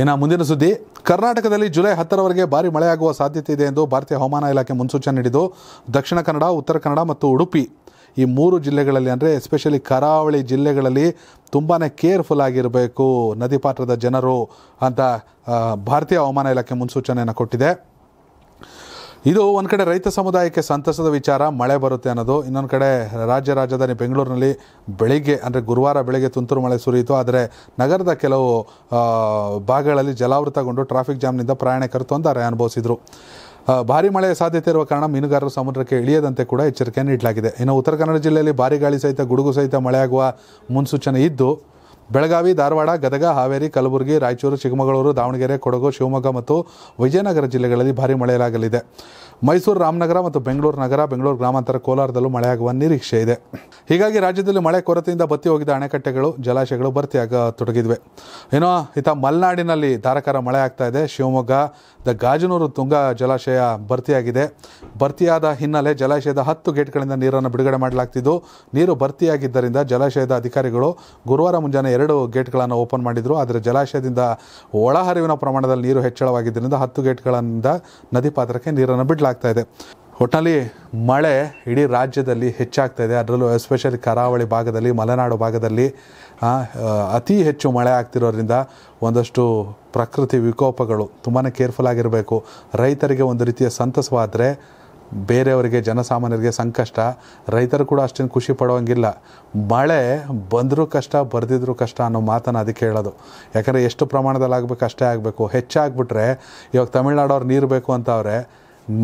ಇನ್ನು ಮುಂದಿನ ಸುದ್ದಿ ಕರ್ನಾಟಕದಲ್ಲಿ ಜುಲೈ ಹತ್ತರವರೆಗೆ ಭಾರಿ ಮಳೆಯಾಗುವ ಸಾಧ್ಯತೆ ಇದೆ ಎಂದು ಭಾರತೀಯ ಹವಾಮಾನ ಇಲಾಖೆ ಮುನ್ಸೂಚನೆ ನೀಡಿದ್ದು ದಕ್ಷಿಣ ಕನ್ನಡ ಉತ್ತರ ಕನ್ನಡ ಮತ್ತು ಉಡುಪಿ ಈ ಮೂರು ಜಿಲ್ಲೆಗಳಲ್ಲಿ ಅಂದರೆ ಎಸ್ಪೆಷಲಿ ಕರಾವಳಿ ಜಿಲ್ಲೆಗಳಲ್ಲಿ ತುಂಬಾ ಕೇರ್ಫುಲ್ ಆಗಿರಬೇಕು ನದಿ ಪಾತ್ರದ ಜನರು ಅಂತ ಭಾರತೀಯ ಹವಾಮಾನ ಇಲಾಖೆ ಮುನ್ಸೂಚನೆಯನ್ನು ಕೊಟ್ಟಿದೆ ಇದು ಒಂದು ಕಡೆ ರೈತ ಸಮುದಾಯಕ್ಕೆ ಸಂತಸದ ವಿಚಾರ ಮಳೆ ಬರುತ್ತೆ ಅನ್ನೋದು ಇನ್ನೊಂದು ಕಡೆ ರಾಜ್ಯ ರಾಜಧಾನಿ ಬೆಂಗಳೂರಿನಲ್ಲಿ ಬೆಳಿಗ್ಗೆ ಅಂದರೆ ಗುರುವಾರ ಬೆಳಗ್ಗೆ ತುಂತುರು ಮಳೆ ಸುರಿಯಿತು ಆದರೆ ನಗರದ ಕೆಲವು ಭಾಗಗಳಲ್ಲಿ ಜಲಾವೃತಗೊಂಡು ಟ್ರಾಫಿಕ್ ಜಾಮ್ನಿಂದ ಪ್ರಯಾಣಿಕರು ತೊಂದರೆ ಅನುಭವಿಸಿದರು ಭಾರಿ ಮಳೆಯ ಸಾಧ್ಯತೆ ಇರುವ ಕಾರಣ ಮೀನುಗಾರರು ಸಮುದ್ರಕ್ಕೆ ಇಳಿಯದಂತೆ ಕೂಡ ಎಚ್ಚರಿಕೆ ನೀಡಲಾಗಿದೆ ಇನ್ನು ಉತ್ತರ ಕನ್ನಡ ಜಿಲ್ಲೆಯಲ್ಲಿ ಭಾರಿ ಗಾಳಿ ಸಹಿತ ಗುಡುಗು ಸಹಿತ ಮಳೆಯಾಗುವ ಮುನ್ಸೂಚನೆ ಇದ್ದು ಬೆಳಗಾವಿ ಧಾರವಾಡ ಗದಗ ಹಾವೇರಿ ಕಲಬುರಗಿ ರಾಯಚೂರು ಚಿಕ್ಕಮಗಳೂರು ದಾವಣಗೆರೆ ಕೊಡಗು ಶಿವಮೊಗ್ಗ ಮತ್ತು ವಿಜಯನಗರ ಜಿಲ್ಲೆಗಳಲ್ಲಿ ಭಾರೀ ಮಳೆಯಾಗಲಿದೆ ಮೈಸೂರು ರಾಮನಗರ ಮತ್ತು ಬೆಂಗಳೂರು ನಗರ ಬೆಂಗಳೂರು ಗ್ರಾಮಾಂತರ ಕೋಲಾರದಲ್ಲೂ ಮಳೆಯಾಗುವ ನಿರೀಕ್ಷೆ ಇದೆ ಹೀಗಾಗಿ ರಾಜ್ಯದಲ್ಲಿ ಮಳೆ ಕೊರತೆಯಿಂದ ಬತ್ತಿ ಹೋಗಿದ್ದ ಅಣೆಕಟ್ಟೆಗಳು ಜಲಾಶಯಗಳು ಭರ್ತಿಯಾಗ ತೊಡಗಿದ್ವೆ ಏನೋ ಇತ ಮಲೆನಾಡಿನಲ್ಲಿ ಧಾರಾಕಾರ ಮಳೆ ಆಗ್ತಾ ಇದೆ ಶಿವಮೊಗ್ಗ ದ ಗಾಜನೂರು ತುಂಗಾ ಜಲಾಶಯ ಭರ್ತಿಯಾಗಿದೆ ಭರ್ತಿಯಾದ ಹಿನ್ನೆಲೆ ಜಲಾಶಯದ ಹತ್ತು ಗೇಟ್ಗಳಿಂದ ನೀರನ್ನು ಬಿಡುಗಡೆ ಮಾಡಲಾಗ್ತಿದ್ದು ನೀರು ಭರ್ತಿಯಾಗಿದ್ದರಿಂದ ಜಲಾಶಯದ ಅಧಿಕಾರಿಗಳು ಗುರುವಾರ ಮುಂಜಾನೆ ಎರಡು ಗೇಟ್ಗಳನ್ನು ಓಪನ್ ಮಾಡಿದರು ಆದರೆ ಜಲಾಶಯದಿಂದ ಒಳಹರಿವಿನ ಪ್ರಮಾಣದಲ್ಲಿ ನೀರು ಹೆಚ್ಚಳವಾಗಿದ್ದರಿಂದ ಹತ್ತು ಗೇಟ್ಗಳಿಂದ ನದಿ ಪಾತ್ರಕ್ಕೆ ನೀರನ್ನು ಬಿಡಲಾಗ್ತಾ ಇದೆ ಒಟ್ಟಿನಲ್ಲಿ ಮಳೆ ಇಡೀ ರಾಜ್ಯದಲ್ಲಿ ಹೆಚ್ಚಾಗ್ತಾ ಇದೆ ಅದರಲ್ಲೂ ಎಸ್ಪೆಷಲಿ ಕರಾವಳಿ ಭಾಗದಲ್ಲಿ ಮಲೆನಾಡು ಭಾಗದಲ್ಲಿ ಅತಿ ಹೆಚ್ಚು ಮಳೆ ಆಗ್ತಿರೋದ್ರಿಂದ ಒಂದಷ್ಟು ಪ್ರಕೃತಿ ವಿಕೋಪಗಳು ತುಂಬಾ ಕೇರ್ಫುಲ್ ಆಗಿರಬೇಕು ರೈತರಿಗೆ ಒಂದು ರೀತಿಯ ಸಂತಸವಾದರೆ ಬೇರೆಯವರಿಗೆ ಜನಸಾಮಾನ್ಯರಿಗೆ ಸಂಕಷ್ಟ ರೈತರು ಕೂಡ ಅಷ್ಟೇನು ಖುಷಿ ಪಡೋಂಗಿಲ್ಲ ಮಳೆ ಬಂದರೂ ಕಷ್ಟ ಬರೆದಿದ್ರು ಕಷ್ಟ ಅನ್ನೋ ಮಾತನ್ನು ಅದಕ್ಕೆ ಹೇಳೋದು ಯಾಕಂದರೆ ಎಷ್ಟು ಪ್ರಮಾಣದಲ್ಲಿ ಆಗಬೇಕು ಅಷ್ಟೇ ಆಗಬೇಕು ಹೆಚ್ಚಾಗ್ಬಿಟ್ರೆ ಇವಾಗ ತಮಿಳ್ನಾಡವ್ರು ನೀರು ಬೇಕು ಅಂತ ಅವ್ರೆ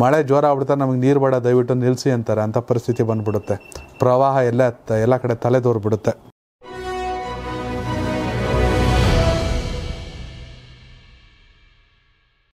ಮಳೆ ಜ್ವರ ಆಗ್ಬಿಡ್ತಾರೆ ನಮಗೆ ನೀರು ಬೇಡ ದಯವಿಟ್ಟು ನಿಲ್ಲಿಸಿ ಅಂತಾರೆ ಅಂಥ ಪರಿಸ್ಥಿತಿ ಬಂದುಬಿಡುತ್ತೆ ಪ್ರವಾಹ ಎಲ್ಲ ಎಲ್ಲ ಕಡೆ ತಲೆದೋರ್ಬಿಡುತ್ತೆ